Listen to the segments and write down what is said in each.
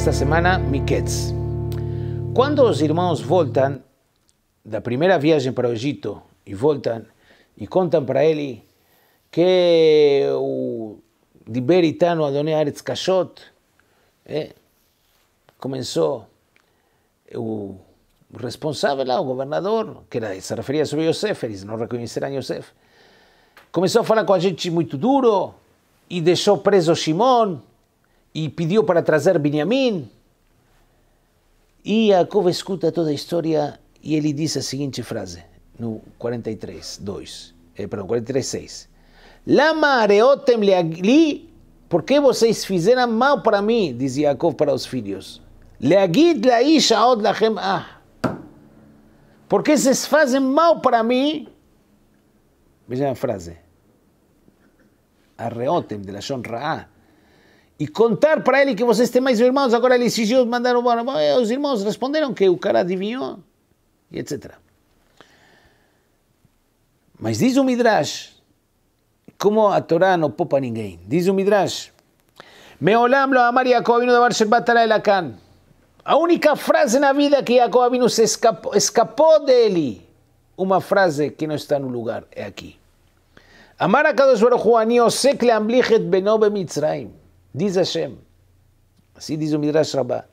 esta semana Miquets, Quando os irmãos voltam da primeira viagem para o Egito e voltam e contam para ele que o Diberitano Adonai Aretz Kashot é, eh, começou o responsável lá, o governador, que era, se referia sobre Yosef, eles não reconheceram Yosef, começou a falar com a gente muito duro e deixou preso Shimon e pediu para trazer Benjamim. E Jacob escuta toda a história e ele diz a seguinte frase, no 43, 2, eh, perdão, 43, 6. Lama areotem li, por que vocês fizeram mal para mim? Diz Jacob para os filhos. Leagid laish aod lachem ah. Por que vocês fazem mal para mim? Veja a frase. Areotem de lashon a" e contar para ele que vocês têm mais irmãos, agora ele exigiu mandar embora. Os irmãos responderam que o cara adivinhou, e etc. Mas diz o Midrash, como a Torá não poupa ninguém, diz o Midrash, Meolam lo amar Jacob no davar sherbatara elakan. A única frase na vida que Jacob Avinu se escapou, escapou dele, uma frase que não está no lugar, é aqui. Amar a Kadosh Baruch Hu ani osek leamblichet beno bemitzraim. Diz Hashem, assim diz o Midrash Rabbah,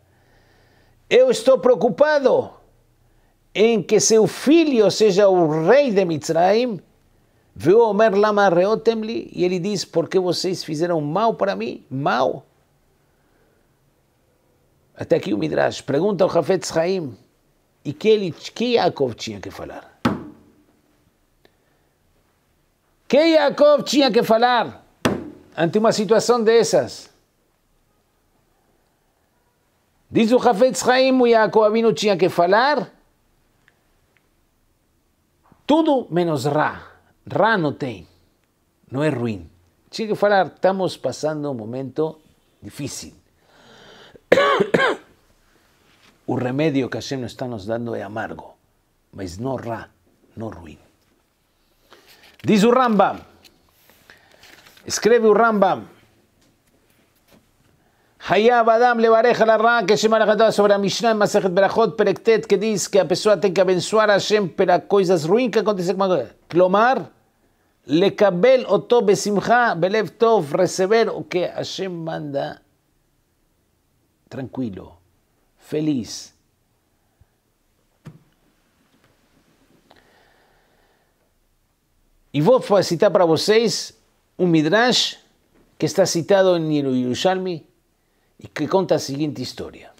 eu estou preocupado em que seu filho seja o rei de Mitzrayim, viu Omer Lama Reotemli, e ele diz, porque vocês fizeram mal para mim? Mal? Até aqui o Midrash. Pergunta ao Hafetz Haim, e que, ele, que Yaakov tinha que falar? Que Yaakov tinha que falar? ante uma situação dessas? Diz o Hafetz Haim, o Yaakov Abino tinha que falar tudo menos Ra. Ra não tem, não é ruim. Tinha que falar, estamos passando um momento difícil. o remédio que a Hashem está nos dando é amargo, mas não Ra, não ruim. Diz o Rambam, Escreve o Rambam. Hayab Adam Levareja ra, que se Lachatá, sobre a Mishnah em Masechet Berachot Perektet, que diz que a pessoa tem que abençoar a Hashem pelas coisas ruins que acontecem com a Clomar, Lekabel Oto Besimcha, Belev Tov, receber o que Hashem manda tranquilo, feliz. E vou citar para vocês un midrash que está citado en Yerushalmi y que cuenta la siguiente historia.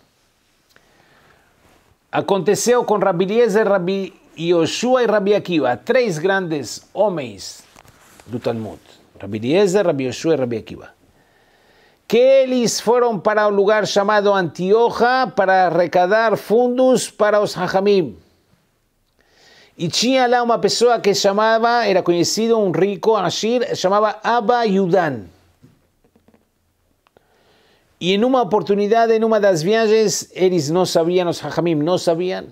Aconteció con Rabi Eliezer, Rabi Yoshua y Rabi Akiva, tres grandes hombres del Talmud, Rabi Eliezer, Yoshua y Rabi Akiva, que ellos fueron para un lugar llamado Antioja para arrecadar fundos para los Hajamim. E tinha lá uma pessoa que chamava, era conhecido, um rico, Anashir, chamava Abba Yudan. E em uma oportunidade, em uma das viagens, eles não sabiam, os Hajamim não sabiam.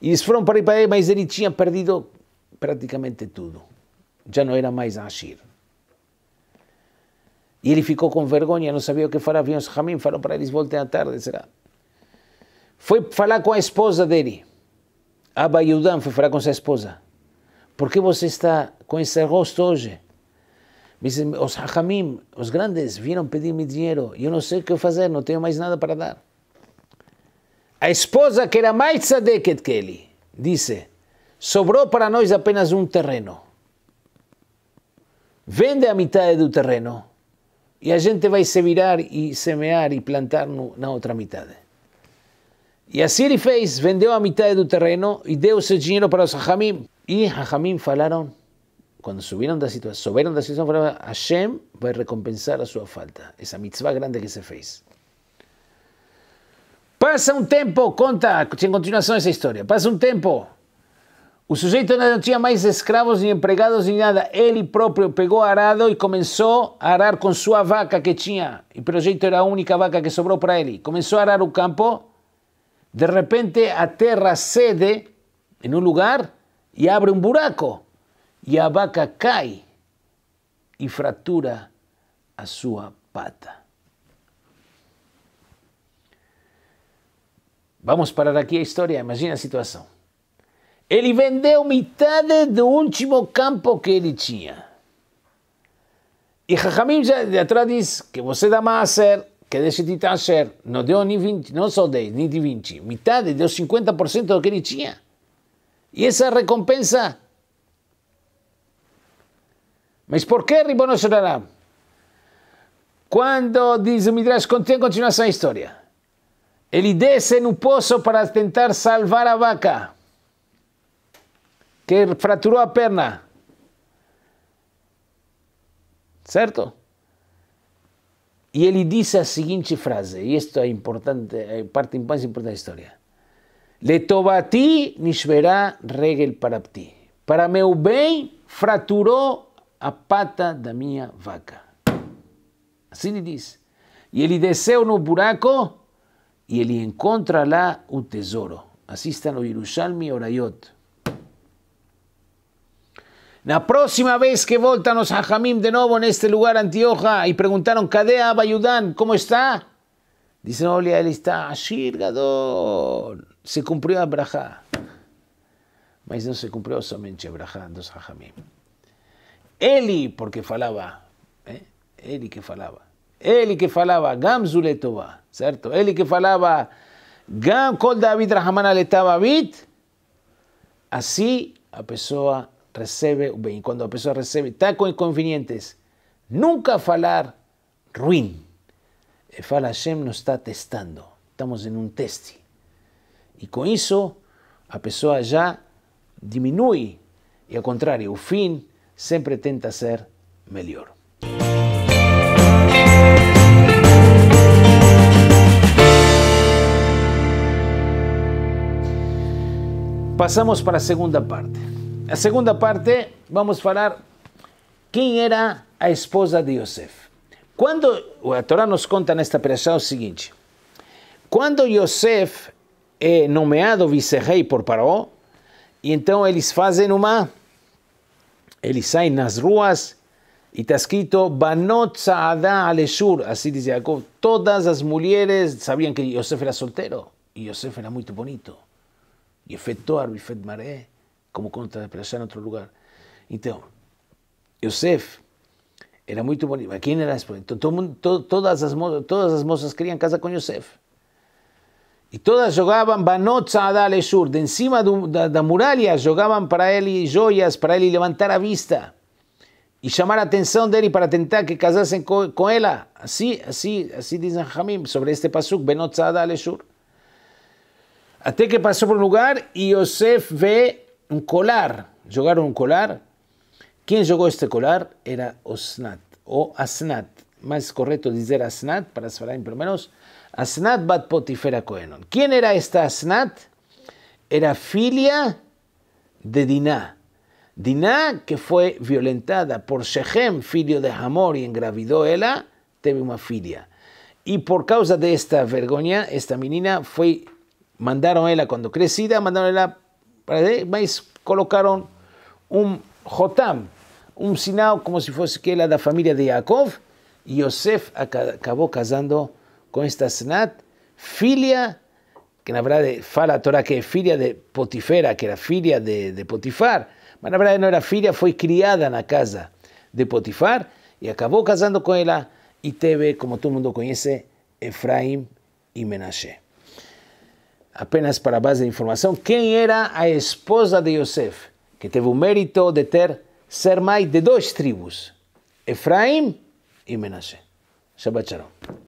Eles foram para ir para ele, mas ele tinha perdido praticamente tudo. Já não era mais Anashir. E ele ficou com vergonha, não sabia o que falar. Vinha os Hajamim, falou para eles, voltem à tarde, será? Foi falar com a esposa dele. Abba foi falar com sua esposa. Por que você está com esse rosto hoje? Dizem, os hachamim, os grandes, vieram pedir-me dinheiro. Eu não sei o que fazer, não tenho mais nada para dar. A esposa, que era mais tzadeket que ele, disse, sobrou para nós apenas um terreno. Vende a metade do terreno e a gente vai se virar e semear e plantar no, na outra metade. E assim ele fez, vendeu a metade do terreno e deu seu dinheiro para os Rahamim. E Rahamim falaram, quando subiram da situação, souberam da situação, falaram, Hashem vai recompensar a sua falta, essa mitzvah grande que se fez. Passa um tempo, conta em continuação essa história, passa um tempo, o sujeito não tinha mais escravos, nem empregados, nem nada. Ele próprio pegou arado e começou a arar com sua vaca que tinha. E pelo jeito era a única vaca que sobrou para ele. Começou a arar o campo de repente a terra cede em um lugar e abre um buraco e a vaca cai e fratura a sua pata. Vamos parar aqui a história, imagina a situação. Ele vendeu metade do último campo que ele tinha. E Jajamim já atrás diz que você dá mais a ser. que hacer, no dio ni 20, no so 10, ni de 20, mitad, de 50% de lo que tenía. Y esa recompensa. Mas por qué Ribono Shoraram? Quando, diz Midrash, continua a historia. Él história. Ele en no pozo para tentar salvar a vaca, que fraturou a perna. ¿Cierto? E ele disse a seguinte frase, e isto é importante, é parte mais importante da história. Letovati nishverá regel para ti. Para meu bem, fraturou a pata da minha vaca. Assim ele diz. E ele desceu no buraco e ele encontra lá o tesouro. Assista no Yerushalmi Orayot. La próxima vez que voltan a Jamim de nuevo en este lugar, Antioja, y preguntaron, Cadea Bayudán, ¿cómo está? Dicen, oye, él está Ashir Gadol. Se cumplió abraja Mas no se cumplió solamente Abraha, dos Jamim. Eli, porque falaba. Eh? Eli que falaba. Eli que falaba, Gam ¿cierto? Eli que falaba, Gam Col David estaba Así a pessoa recebe cuando quando a pessoa recebe, está con inconvenientes, nunca falar el Fala, Hashem nos está testando, estamos en un test y con eso a persona ya disminuye y al contrario el fin siempre tenta ser mejor Pasamos para la segunda parte. A segunda parte, vamos falar quem era a esposa de Yosef. Quando, a Torá nos conta nesta operação o seguinte, quando Yosef é nomeado vice-rei por Paró, então eles fazem uma, eles saem nas ruas e está escrito Banot Saadá Aleshur, assim diz Jacob, todas as mulheres sabiam que Yosef era solteiro e Yosef era muito bonito. E efetuar, efet maré como contrapressar em outro lugar. Então, Yosef era muito bonito. Quem era então, todo mundo, todas, as moças, todas as moças queriam casa com Yosef. E todas jogavam Banot Saadal Eshur, de cima do, da, da muralha, jogavam para ele joias, para ele levantar a vista e chamar a atenção dele para tentar que casassem com, com ela. Assim, assim, assim dizem Hamim sobre este pasuk, Benot Saadal Eshur. Até que passou por um lugar e Yosef vê un colar, jugaron un colar. ¿Quién llegó este colar? Era Osnat o Asnat. Más correcto decir Asnat para Sfaraim por menos. Asnat bat Potifera Cohenon. ¿Quién era esta Asnat? Era filia de Diná. Diná, que fue violentada por Shechem, filio de Hamor, y engravidó ella, teve una filia. Y por causa de esta vergüenza, esta menina fue, mandaron a ella cuando crecida, mandaron ella mas colocaram um jotam, um sinal como se fosse que era da família de Yaakov, e Yosef acabou casando com esta Senat, filha, que na verdade fala a Torá que é filha de Potifera, que era filha de, de Potifar, mas na verdade não era filha, foi criada na casa de Potifar, e acabou casando com ela e teve, como todo mundo conhece, Efraim e Menashe apenas para a base de informação, quem era a esposa de Yosef, que teve o mérito de ter ser mãe de duas tribos, Efraim e Menashe. Shabbat Shalom.